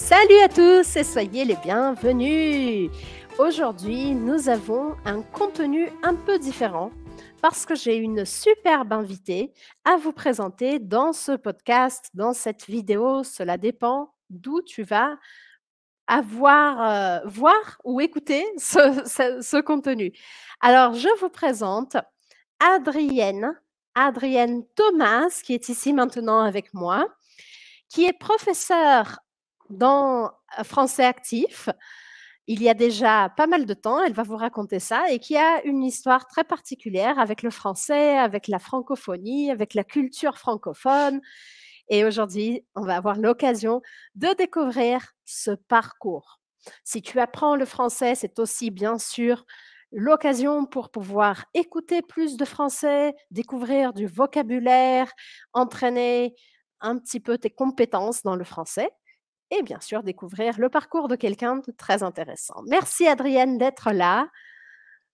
Salut à tous et soyez les bienvenus. Aujourd'hui, nous avons un contenu un peu différent parce que j'ai une superbe invitée à vous présenter dans ce podcast, dans cette vidéo. Cela dépend d'où tu vas avoir, euh, voir ou écouter ce, contenu. Alors, je vous présente Adrienne, Adrienne Thomas, qui est ici maintenant avec moi, qui est professeure dans euh, Français Actif, il y a déjà pas mal de temps, elle va vous raconter ça, et qui a une histoire très particulière avec le français, avec la francophonie, avec la culture francophone. Et aujourd'hui, on va avoir l'occasion de découvrir ce parcours. Si tu apprends le français, c'est aussi bien sûr l'occasion pour pouvoir écouter plus de français, découvrir du vocabulaire, entraîner un petit peu tes compétences dans le français et bien sûr découvrir le parcours de quelqu'un de très intéressant. Merci Adrienne d'être là.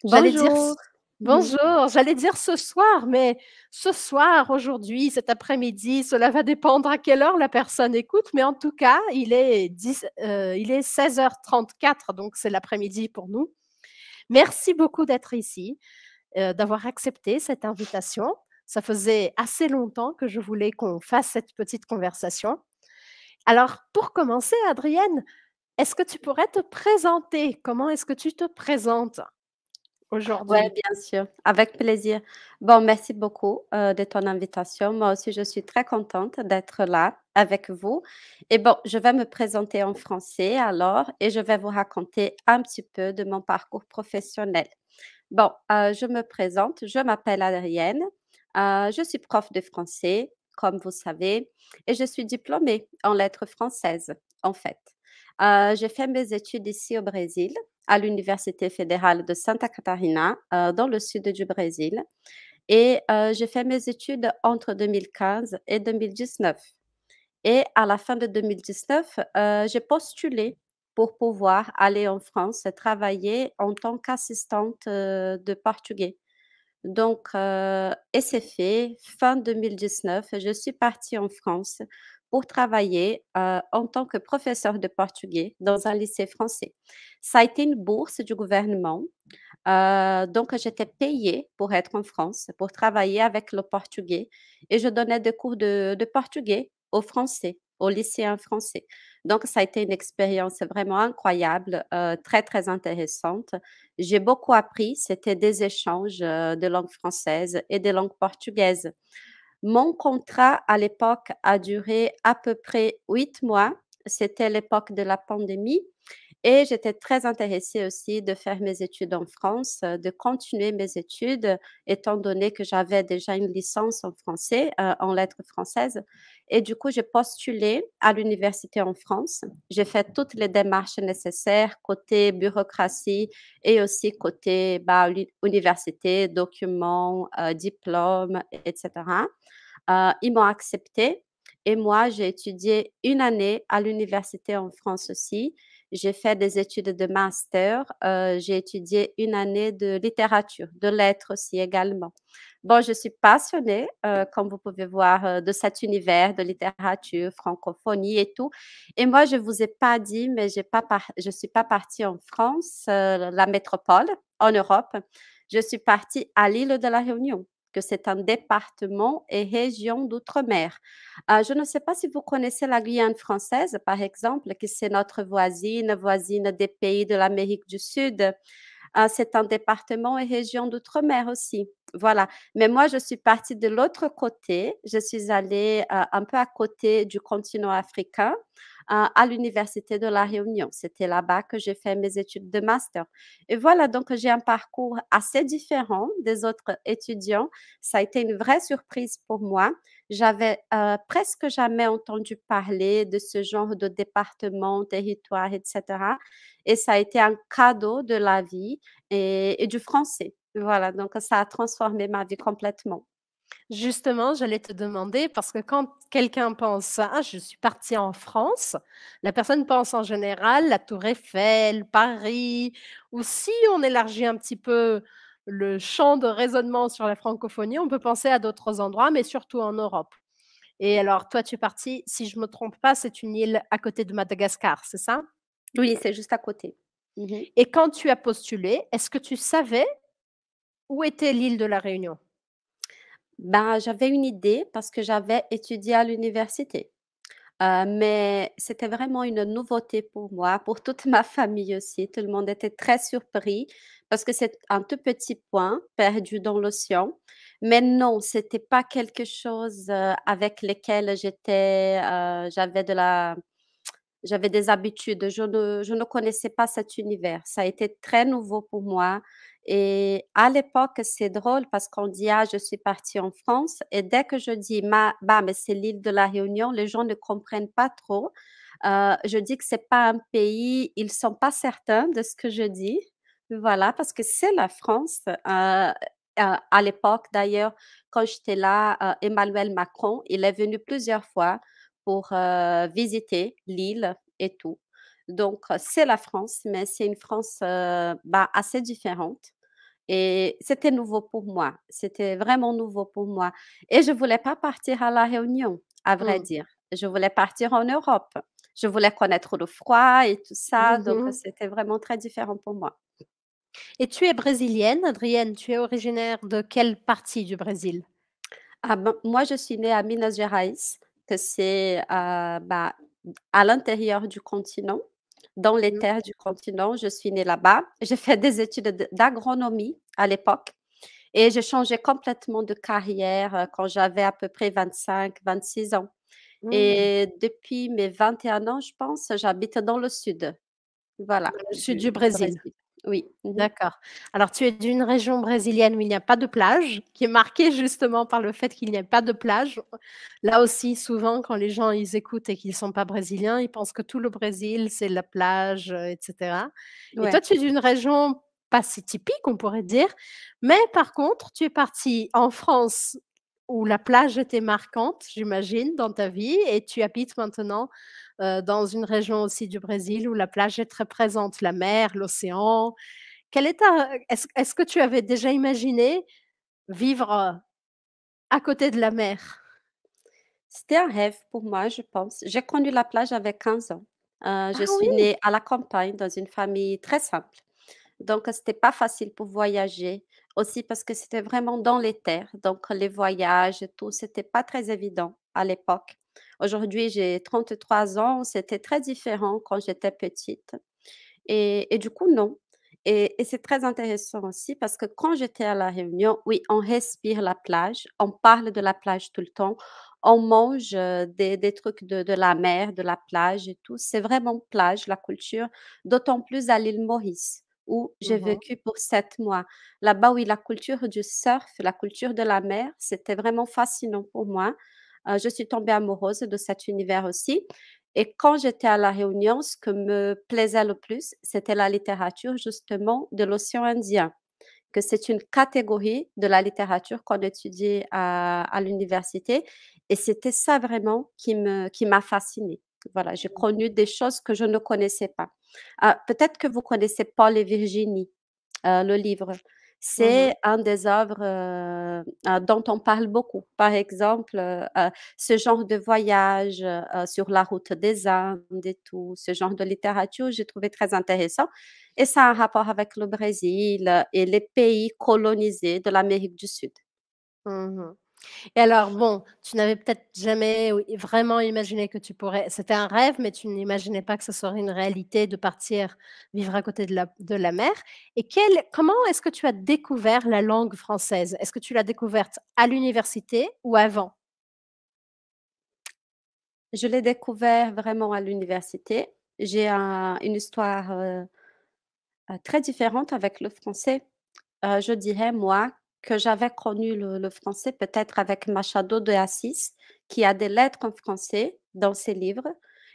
Bonjour. bonjour, j'allais dire ce soir, mais ce soir, aujourd'hui, cet après-midi, cela va dépendre à quelle heure la personne écoute, mais en tout cas, il est, euh, il est 16h34, donc c'est l'après-midi pour nous. Merci beaucoup d'être ici, euh, d'avoir accepté cette invitation. Ça faisait assez longtemps que je voulais qu'on fasse cette petite conversation. Alors, pour commencer, Adrienne, est-ce que tu pourrais te présenter Comment est-ce que tu te présentes aujourd'hui Oui, bien sûr, avec plaisir. Bon, merci beaucoup euh, de ton invitation. Moi aussi, je suis très contente d'être là avec vous. Et bon, je vais me présenter en français alors et je vais vous raconter un petit peu de mon parcours professionnel. Bon, euh, je me présente, je m'appelle Adrienne, euh, je suis prof de français, comme vous savez, et je suis diplômée en lettres françaises, en fait. Euh, j'ai fait mes études ici au Brésil, à l'Université fédérale de Santa Catarina, euh, dans le sud du Brésil. Et euh, j'ai fait mes études entre 2015 et 2019. Et à la fin de 2019, j'ai postulé pour pouvoir aller en France et travailler en tant qu'assistante de portugais donc, euh, et c'est fait. Fin 2019, je suis partie en France pour travailler euh, en tant que professeur de portugais dans un lycée français. Ça a été une bourse du gouvernement. Euh, donc, j'étais payée pour être en France, pour travailler avec le portugais. Et je donnais des cours de, de portugais aux Français, aux lycéens français. Donc, ça a été une expérience vraiment incroyable, euh, très, très intéressante. J'ai beaucoup appris. C'était des échanges euh, de langue française et de langue portugaise. Mon contrat à l'époque a duré à peu près huit mois. C'était l'époque de la pandémie. Et j'étais très intéressée aussi de faire mes études en France, euh, de continuer mes études, étant donné que j'avais déjà une licence en français, euh, en lettres françaises. Et du coup, j'ai postulé à l'université en France. J'ai fait toutes les démarches nécessaires côté bureaucratie et aussi côté bah, université, documents, euh, diplômes, etc. ils m'ont accepté. Et moi, j'ai étudié une année à l'université en France aussi. J'ai fait des études de master. Euh, j'ai étudié une année de littérature, de lettres aussi également. Bon, je suis passionnée, euh, comme vous pouvez voir, euh, de cet univers de littérature, francophonie et tout. Et moi, je vous ai pas dit, mais pas ne je suis pas partie en France, la métropole, en Europe. Je suis partie à l'île de la Réunion c'est un département et région d'outre-mer. Euh, je ne sais pas si vous connaissez la Guyane française, par exemple, qui c'est notre voisine, voisine des pays de l'Amérique du Sud. Euh, c'est un département et région d'outre-mer aussi. Voilà. Mais moi, je suis partie de l'autre côté. Je suis allée euh, un peu à côté du continent africain à l'université de la Réunion. C'était là-bas que j'ai fait mes études de master. Et voilà, donc j'ai un parcours assez différent des autres étudiants. Ça a été une vraie surprise pour moi. J'avais euh, presque jamais entendu parler de ce genre de département, territoire, etc. Et ça a été un cadeau de la vie et du français. Voilà, donc ça a transformé ma vie complètement. Justement, j'allais te demander, parce que quand quelqu'un pense ça, je suis partie en France, la personne pense en général la Tour Eiffel, Paris, ou si on élargit un petit peu le champ de raisonnement sur la francophonie, on peut penser à d'autres endroits, mais surtout en Europe. Et alors, toi, tu es partie, si je ne me trompe pas, c'est une île à côté de Madagascar, c'est ça Oui, c'est juste à côté. Mmh mmh Et quand tu as postulé, est-ce que tu savais où était l'île de la Réunion bah, j'avais une idée parce que j'avais étudié à l'université. Euh, mais c'était vraiment une nouveauté pour moi, pour toute ma famille aussi. Tout le monde était très surpris parce que c'est un tout petit point perdu dans l'océan. Mais non, ce n'était pas quelque chose euh, avec lequel j'étais, euh, j'avais de j'avais des habitudes. je ne connaissais pas cet univers. Ça a été très nouveau pour moi et à l'époque, c'est drôle parce qu'on dit Ah, je suis partie en France. Et dès que je dis Bah, mais c'est l'île de la Réunion, les gens ne comprennent pas trop. Euh, je dis que c'est pas un pays, ils sont pas certains de ce que je dis. Voilà, parce que c'est la France. Euh, euh, à l'époque, d'ailleurs, quand j'étais là, Emmanuel Macron, il est venu plusieurs fois pour visiter l'île et tout. Donc, c'est la France, mais c'est une France bah, assez différente. Et c'était nouveau pour moi. C'était vraiment nouveau pour moi. Et je ne voulais pas partir à La Réunion, à vrai mmh. dire. Je voulais partir en Europe. Je voulais connaître le froid et tout ça. Donc, mmh c'était vraiment très différent pour moi. Et tu es brésilienne, Adrienne. Tu es originaire de quelle partie du Brésil ah ben, Moi, je suis née à Minas Gerais, que c'est euh, bah, à l'intérieur du continent dans les mmh. terres du continent. Je suis née là-bas. J'ai fait des études d'agronomie à l'époque et j'ai changé complètement de carrière euh, quand j'avais à peu près 25, 26 ans. Et mmh. depuis mes 21 ans, je pense, j'habite dans le sud. Voilà, je sud du Brésil oui. Mmh D'accord. Alors, tu es d'une région brésilienne où il n'y a pas de plage, qui est marquée justement par le fait qu'il n'y a pas de plage. Là aussi, souvent, quand les gens ils écoutent et qu'ils ne sont pas brésiliens, ils pensent que tout le Brésil, c'est la plage, etc. Euh, et toi, tu es d'une région pas si typique, on pourrait dire. Mais par contre, tu es parti en France où la plage était marquante, j'imagine, dans ta vie, et tu habites maintenant dans une région aussi du Brésil où la plage est très présente, la mer, l'océan. Quel est est-ce, que tu avais déjà imaginé vivre à côté de la mer C'était un rêve pour moi, je pense. J'ai connu la plage avec 15 ans. je ah suis née à la campagne dans une famille très simple. Donc, ce n'était pas facile pour voyager. Aussi parce que c'était vraiment dans les terres. Donc, les voyages et tout, n'était pas très évident à l'époque. Aujourd'hui, j'ai 33 ans. C'était très différent quand j'étais petite. Et, du coup, non. Et, c'est très intéressant aussi parce que quand j'étais à La Réunion, oui, on respire la plage, on parle de la plage tout le temps, on mange euh, des, trucs de, la mer, de la plage et tout. C'est vraiment plage, la culture, d'autant plus à l'île Maurice où mmh j'ai vécu pour sept mois. Là-bas, oui, la culture du surf, la culture de la mer, c'était vraiment fascinant pour moi. Euh, je suis tombée amoureuse de cet univers aussi. Et quand j'étais à La Réunion, ce que me plaisait le plus, c'était la littérature justement de l'océan Indien, que c'est une catégorie de la littérature qu'on étudie à, l'université. Et c'était ça vraiment qui m'a qui fascinée. Voilà, j'ai connu des choses que je ne connaissais pas. Ah, peut-être que vous connaissez Paul et Virginie, euh, le livre. Mmh C'est un des œuvres euh, euh, dont on parle beaucoup. Par exemple, ce genre de voyage sur la route des Indes et tout, ce genre de littérature, j'ai trouvé très intéressant. Et ça a un rapport avec le Brésil et les pays colonisés de l'Amérique du Sud. Mmh et alors, bon, tu n'avais peut-être jamais vraiment imaginé que tu pourrais. C'était un rêve, mais tu n'imaginais pas que ce serait une réalité de partir vivre à côté de la, de la mer. Et quel, comment est-ce que tu as découvert la langue française Est-ce que tu l'as découverte à l'université ou avant Je l'ai découvert vraiment à l'université. J'ai une histoire euh, euh, très différente avec le français. Euh, je dirais, moi, que j'avais connu le, français peut-être avec Machado de Assis, qui a des lettres en français dans ses livres.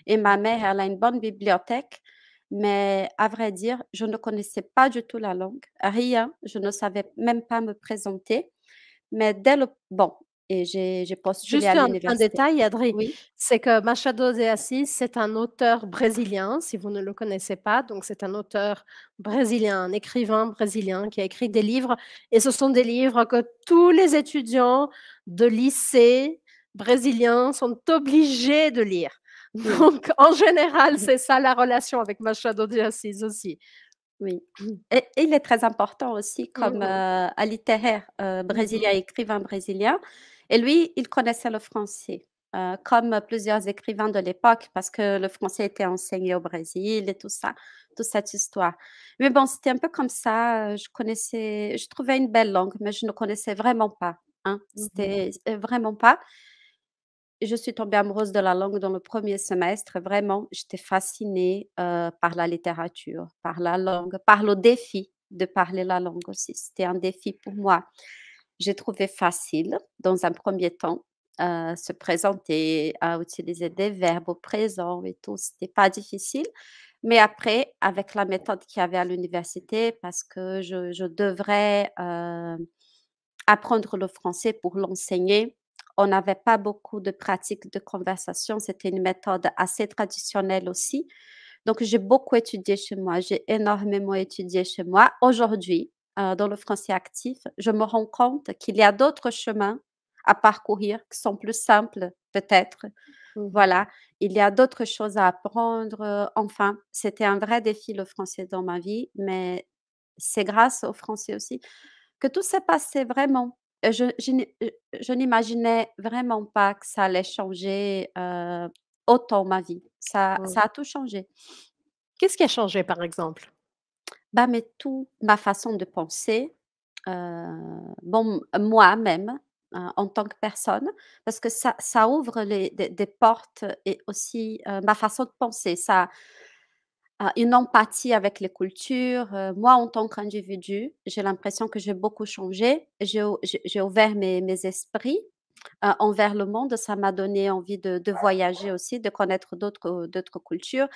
Et ma mère, elle a une bonne bibliothèque. Mais à vrai dire, je ne connaissais pas du tout la langue, rien. Je ne savais même pas me présenter. Mais dès le, bon, et j'ai Juste un, détail, Adri, c'est que Machado de Assis, c'est un auteur brésilien, si vous ne le connaissez pas. Donc, c'est un auteur brésilien, un écrivain brésilien qui a écrit des livres. Et ce sont des livres que tous les étudiants de lycée brésiliens sont obligés de lire. Donc, en général, c'est ça la relation avec Machado de Assis aussi. Oui. Et, il est très important aussi comme mmh. littéraire euh, mm-hmm. brésilien, écrivain brésilien. Et lui, il connaissait le français. Euh, comme plusieurs écrivains de l'époque, parce que le français était enseigné au Brésil et tout ça, toute cette histoire. Mais bon, c'était un peu comme ça. Euh, je connaissais, je trouvais une belle langue, mais je ne connaissais vraiment pas. Hein. Mmh c'était euh, vraiment pas. Je suis tombée amoureuse de la langue dans le premier semestre. Vraiment, j'étais fascinée par la littérature, par la langue, par le défi de parler la langue aussi. C'était un défi pour moi. J'ai trouvé facile, dans un premier temps, euh, se présenter, à utiliser des verbes au présent et tout. C'était pas difficile. Mais après, avec la méthode qu'il y avait à l'université, parce que je, devrais euh, apprendre le français pour l'enseigner, on n'avait pas beaucoup de pratiques de conversation. C'était une méthode assez traditionnelle aussi. Donc, j'ai beaucoup étudié chez moi. J'ai énormément étudié chez moi. Aujourd'hui, euh, dans le français actif, je me rends compte qu'il y a d'autres chemins à parcourir qui sont plus simples peut-être. Mmh. Voilà, il y a d'autres choses à apprendre. Enfin, c'était un vrai défi le français dans ma vie, mais c'est grâce au français aussi que tout s'est passé vraiment. Euh, euh, je, n'imaginais vraiment pas que ça allait changer autant ma vie. Mmh. ça a tout changé. Qu'est-ce qui a changé, par exemple? Bah, mais tout ma façon de penser, euh, bon, euh, moi-même, hein, en tant que personne, parce que ça, ça ouvre les, des, portes et aussi euh, ma façon de penser. Ça, une empathie avec les cultures. moi, en tant qu'individu, j'ai l'impression que j'ai beaucoup changé. J'ai ouvert mes, mes esprits euh, envers le monde. Ça m'a donné envie de, voyager aussi, de connaître d'autres euh, cultures.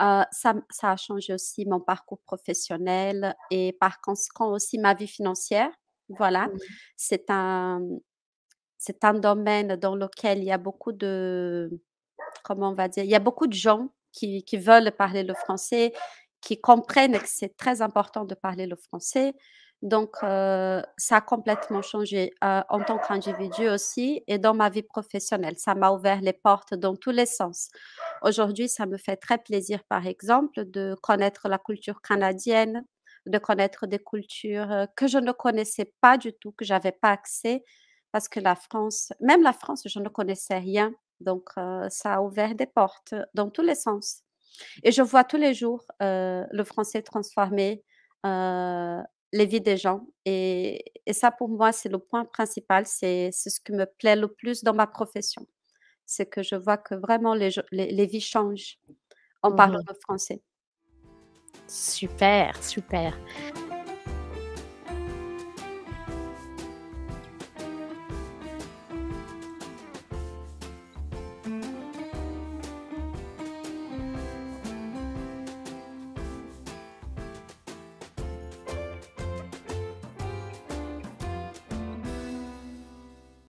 Euh, ça, a changé aussi mon parcours professionnel et par conséquent aussi ma vie financière. Voilà, c'est un domaine dans lequel il y a beaucoup de comment on va dire, il y a beaucoup de gens qui veulent parler le français, qui comprennent que c'est très important de parler le français. Donc, euh, ça a complètement changé euh, en tant qu'individu aussi et dans ma vie professionnelle. Ça m'a ouvert les portes dans tous les sens. Aujourd'hui, ça me fait très plaisir, par exemple, de connaître la culture canadienne, de connaître des cultures euh, que je ne connaissais pas du tout, que j'avais pas accès, parce que la France, même la France, je ne connaissais rien. Donc, ça a ouvert des portes dans tous les sens. Et je vois tous les jours le français transformé les vies des gens. Et, ça, pour moi, c'est le point principal. C'est ce qui me plaît le plus dans ma profession. C'est que je vois que vraiment les, les, vies changent en parlant mmh le français. Super, super.